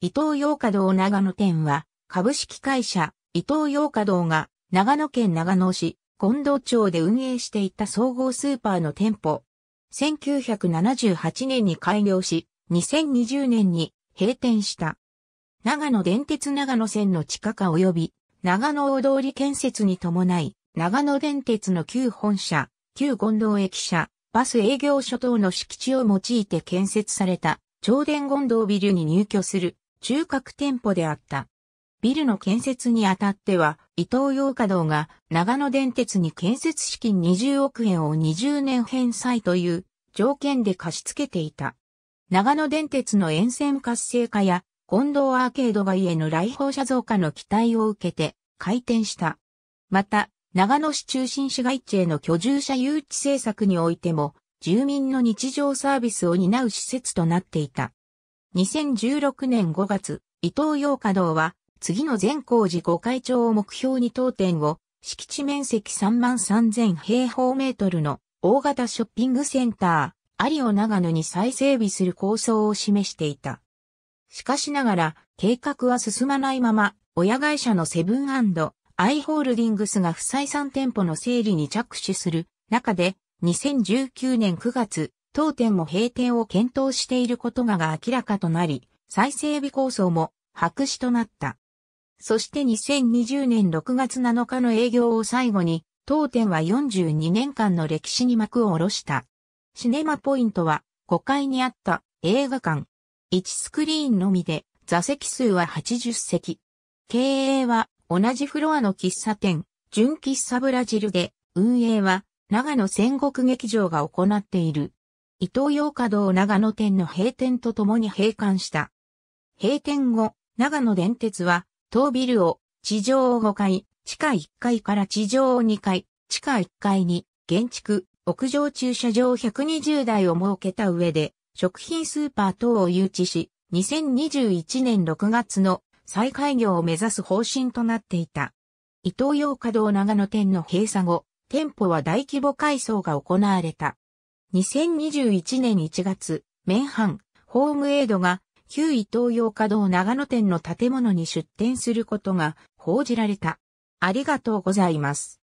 伊東洋華堂長野店は、株式会社、伊東洋華堂が、長野県長野市、権藤町で運営していた総合スーパーの店舗。1978年に開業し、2020年に閉店した。長野電鉄長野線の地下化及び、長野大通り建設に伴い、長野電鉄の旧本社、旧権藤駅舎、バス営業所等の敷地を用いて建設された、超電権藤ビルに入居する中核店舗であった。ビルの建設にあたっては、伊東洋華堂が長野電鉄に建設資金20億円を20年返済という条件で貸し付けていた。長野電鉄の沿線活性化や近藤アーケード街への来訪者増加の期待を受けて開店した。また、長野市中心市街地への居住者誘致政策においても、住民の日常サービスを担う施設となっていた。2016年5月、伊東洋華堂は、次の全工事御会長を目標に当店を、敷地面積3万3000平方メートルの大型ショッピングセンター、有リオ長野に再整備する構想を示していた。しかしながら、計画は進まないまま、親会社のセブンアイ・ホールディングスが不採算店舗の整理に着手する中で、2019年9月、当店も閉店を検討していることがが明らかとなり、再整備構想も白紙となった。そして2020年6月7日の営業を最後に、当店は42年間の歴史に幕を下ろした。シネマポイントは5階にあった映画館。1スクリーンのみで座席数は80席。経営は同じフロアの喫茶店、純喫茶ブラジルで、運営は長野戦国劇場が行っている。伊東洋華堂長野店の閉店とともに閉館した。閉店後、長野電鉄は、当ビルを地上を5階、地下1階から地上を2階、地下1階に、現築、屋上駐車場120台を設けた上で、食品スーパー等を誘致し、2021年6月の再開業を目指す方針となっていた。伊東洋華堂長野店の閉鎖後、店舗は大規模改装が行われた。2021年1月、メンハン、ホームエイドが旧伊東洋華堂長野店の建物に出店することが報じられた。ありがとうございます。